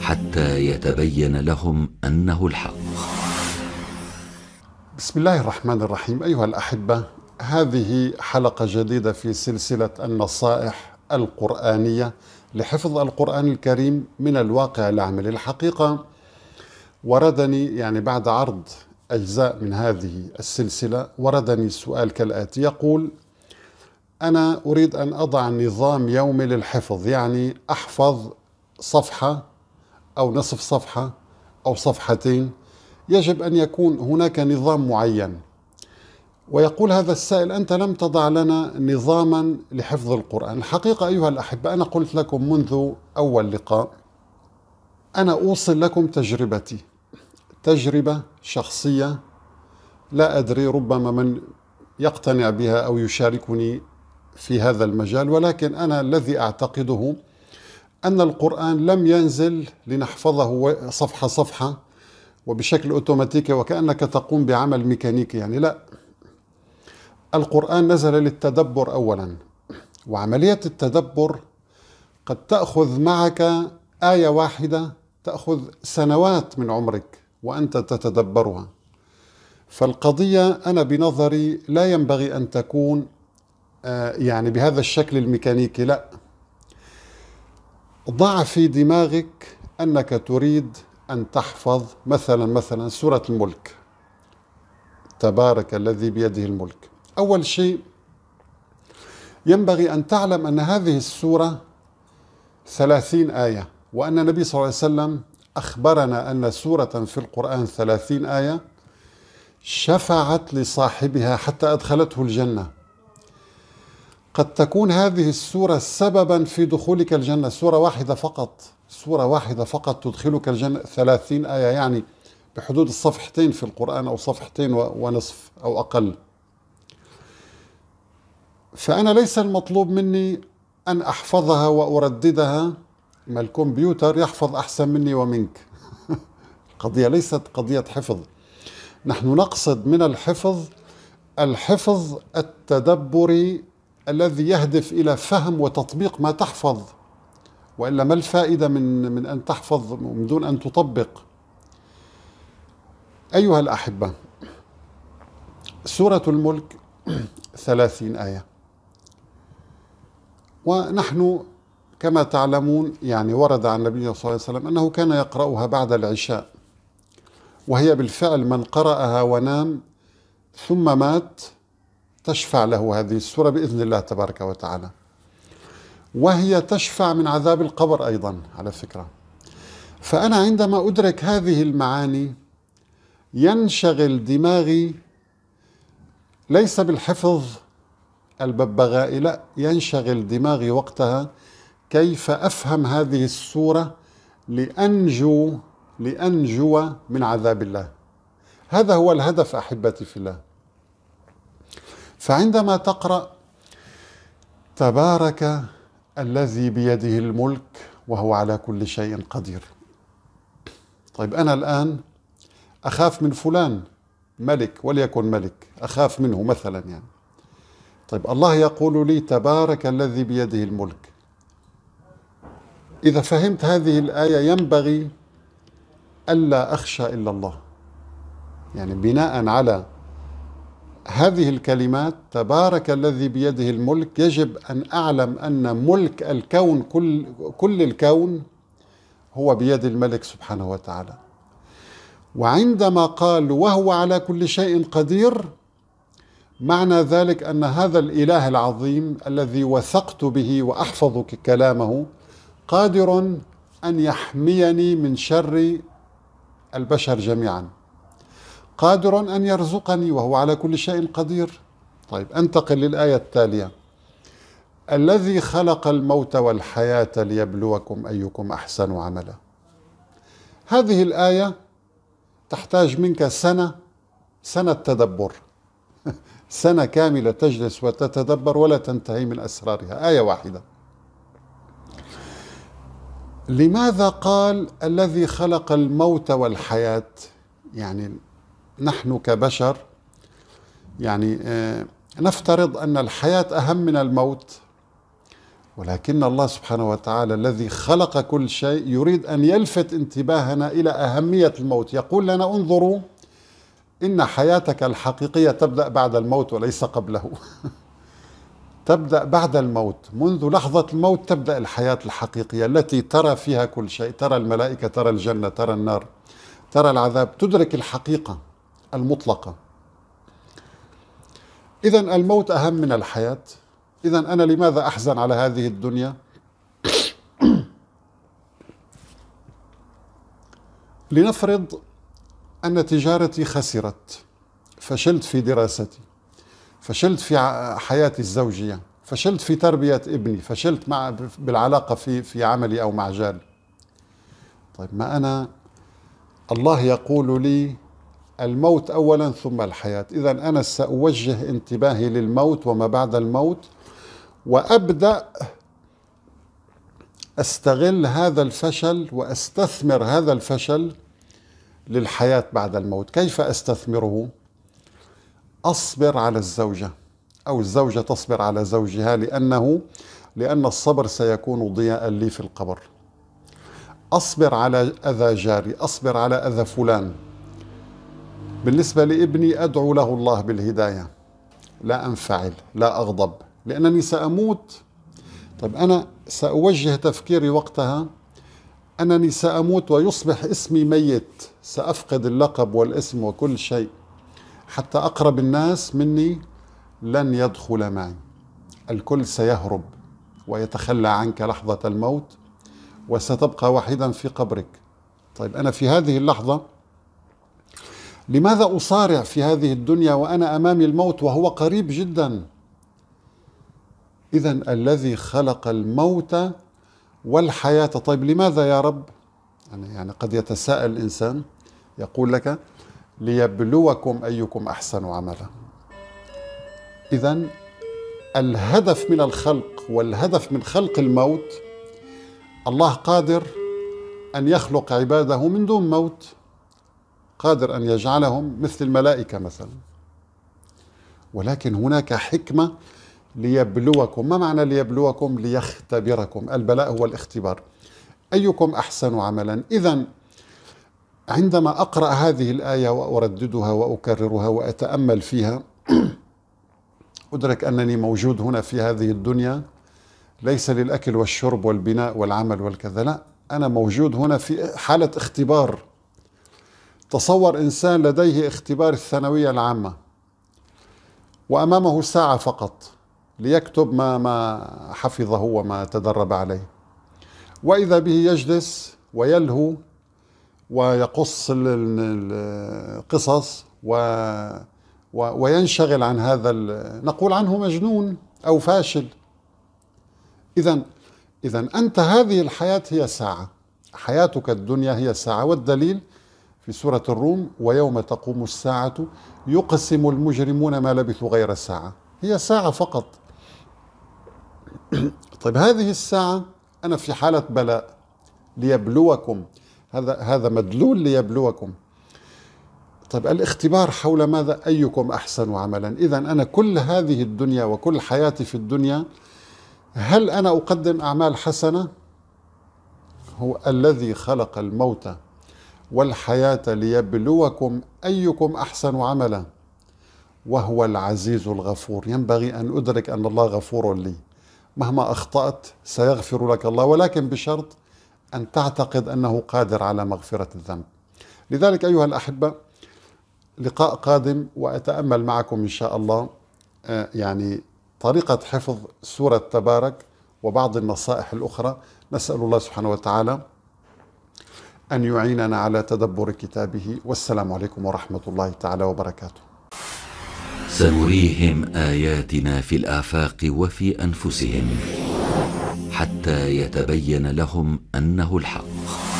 حتى يتبين لهم انه الحق. بسم الله الرحمن الرحيم ايها الاحبه هذه حلقه جديده في سلسله النصائح القرانيه لحفظ القران الكريم من الواقع العملي الحقيقه وردني يعني بعد عرض اجزاء من هذه السلسله وردني سؤال كالاتي يقول أنا أريد أن أضع نظام يومي للحفظ يعني أحفظ صفحة أو نصف صفحة أو صفحتين يجب أن يكون هناك نظام معين ويقول هذا السائل أنت لم تضع لنا نظاما لحفظ القرآن الحقيقة أيها الأحبة أنا قلت لكم منذ أول لقاء أنا أوصل لكم تجربتي تجربة شخصية لا أدري ربما من يقتنع بها أو يشاركني في هذا المجال ولكن أنا الذي أعتقده أن القرآن لم ينزل لنحفظه صفحة صفحة وبشكل أوتوماتيكي وكأنك تقوم بعمل ميكانيكي يعني لا القرآن نزل للتدبر أولا وعملية التدبر قد تأخذ معك آية واحدة تأخذ سنوات من عمرك وأنت تتدبرها فالقضية أنا بنظري لا ينبغي أن تكون آه، يعني بهذا الشكل الميكانيكي لا ضع في دماغك أنك تريد أن تحفظ مثلا مثلا سورة الملك تبارك الذي بيده الملك أول شيء ينبغي أن تعلم أن هذه السورة ثلاثين آية وأن النبي صلى الله عليه وسلم أخبرنا أن سورة في القرآن ثلاثين آية شفعت لصاحبها حتى أدخلته الجنة قد تكون هذه السورة سببا في دخولك الجنة سورة واحدة فقط سورة واحدة فقط تدخلك الجنة ثلاثين آية يعني بحدود الصفحتين في القرآن أو صفحتين ونصف أو أقل فأنا ليس المطلوب مني أن أحفظها وأرددها ما الكمبيوتر يحفظ أحسن مني ومنك القضية ليست قضية حفظ نحن نقصد من الحفظ الحفظ التدبري الذي يهدف إلى فهم وتطبيق ما تحفظ وإلا ما الفائدة من, من أن تحفظ من دون أن تطبق أيها الأحبة سورة الملك ثلاثين آية ونحن كما تعلمون يعني ورد عن النبي صلى الله عليه وسلم أنه كان يقرأها بعد العشاء وهي بالفعل من قرأها ونام ثم مات تشفع له هذه السورة بإذن الله تبارك وتعالى وهي تشفع من عذاب القبر أيضا على فكرة فأنا عندما أدرك هذه المعاني ينشغل دماغي ليس بالحفظ الببغائي لا ينشغل دماغي وقتها كيف أفهم هذه السورة لأنجو لأنجو من عذاب الله هذا هو الهدف أحبتي في الله فعندما تقرأ تبارك الذي بيده الملك وهو على كل شيء قدير طيب أنا الآن أخاف من فلان ملك وليكن ملك أخاف منه مثلا يعني طيب الله يقول لي تبارك الذي بيده الملك إذا فهمت هذه الآية ينبغي ألا أخشى إلا الله يعني بناء على هذه الكلمات تبارك الذي بيده الملك يجب ان اعلم ان ملك الكون كل كل الكون هو بيد الملك سبحانه وتعالى وعندما قال وهو على كل شيء قدير معنى ذلك ان هذا الاله العظيم الذي وثقت به واحفظ كلامه قادر ان يحميني من شر البشر جميعا قادر أن يرزقني وهو على كل شيء قدير طيب أنتقل للآية التالية الذي خلق الموت والحياة ليبلوكم أيكم أحسن عملا هذه الآية تحتاج منك سنة سنة تدبر سنة كاملة تجلس وتتدبر ولا تنتهي من أسرارها آية واحدة لماذا قال الذي خلق الموت والحياة يعني نحن كبشر يعني آه، نفترض أن الحياة أهم من الموت ولكن الله سبحانه وتعالى الذي خلق كل شيء يريد أن يلفت انتباهنا إلى أهمية الموت يقول لنا انظروا إن حياتك الحقيقية تبدأ بعد الموت وليس قبله تبدأ بعد الموت منذ لحظة الموت تبدأ الحياة الحقيقية التي ترى فيها كل شيء ترى الملائكة ترى الجنة ترى النار ترى العذاب تدرك الحقيقة المطلقة إذا الموت أهم من الحياة إذا أنا لماذا أحزن على هذه الدنيا لنفرض أن تجارتي خسرت فشلت في دراستي فشلت في حياتي الزوجية فشلت في تربية ابني فشلت مع بالعلاقة في في عملي أو مع جالي طيب ما أنا الله يقول لي الموت اولا ثم الحياه اذا انا ساوجه انتباهي للموت وما بعد الموت وابدا استغل هذا الفشل واستثمر هذا الفشل للحياه بعد الموت كيف استثمره اصبر على الزوجه او الزوجه تصبر على زوجها لانه لان الصبر سيكون ضياء لي في القبر اصبر على اذى جاري اصبر على اذى فلان بالنسبة لابني أدعو له الله بالهداية لا أنفعل لا أغضب لأنني سأموت طيب أنا سأوجه تفكيري وقتها أنني سأموت ويصبح اسمي ميت سأفقد اللقب والاسم وكل شيء حتى أقرب الناس مني لن يدخل معي الكل سيهرب ويتخلى عنك لحظة الموت وستبقى وحيدا في قبرك طيب أنا في هذه اللحظة لماذا أصارع في هذه الدنيا وأنا أمامي الموت وهو قريب جدا إذا الذي خلق الموت والحياة طيب لماذا يا رب يعني, يعني قد يتساءل الإنسان يقول لك ليبلوكم أيكم أحسن عملا إذا الهدف من الخلق والهدف من خلق الموت الله قادر أن يخلق عباده من دون موت قادر أن يجعلهم مثل الملائكة مثلا ولكن هناك حكمة ليبلوكم ما معنى ليبلوكم ليختبركم البلاء هو الاختبار أيكم أحسن عملا إذا عندما أقرأ هذه الآية وأرددها وأكررها وأتأمل فيها أدرك أنني موجود هنا في هذه الدنيا ليس للأكل والشرب والبناء والعمل والكذا لا أنا موجود هنا في حالة اختبار تصور إنسان لديه اختبار الثانوية العامة وأمامه ساعة فقط ليكتب ما ما حفظه وما تدرب عليه وإذا به يجلس ويلهو ويقص القصص و وينشغل عن هذا نقول عنه مجنون أو فاشل إذا إذا أنت هذه الحياة هي ساعة حياتك الدنيا هي ساعة والدليل في سورة الروم ويوم تقوم الساعة يقسم المجرمون ما لبثوا غير ساعة هي ساعة فقط طيب هذه الساعة أنا في حالة بلاء ليبلوكم هذا هذا مدلول ليبلوكم طيب الاختبار حول ماذا أيكم أحسن عملا إذا أنا كل هذه الدنيا وكل حياتي في الدنيا هل أنا أقدم أعمال حسنة هو الذي خلق الموت والحياة ليبلوكم أيكم أحسن عملا وهو العزيز الغفور ينبغي أن أدرك أن الله غفور لي مهما أخطأت سيغفر لك الله ولكن بشرط أن تعتقد أنه قادر على مغفرة الذنب لذلك أيها الأحبة لقاء قادم وأتأمل معكم إن شاء الله آه، يعني طريقة حفظ سورة تبارك وبعض النصائح الأخرى نسأل الله سبحانه وتعالى أن يعيننا على تدبر كتابه والسلام عليكم ورحمة الله تعالى وبركاته سنريهم آياتنا في الآفاق وفي أنفسهم حتى يتبين لهم أنه الحق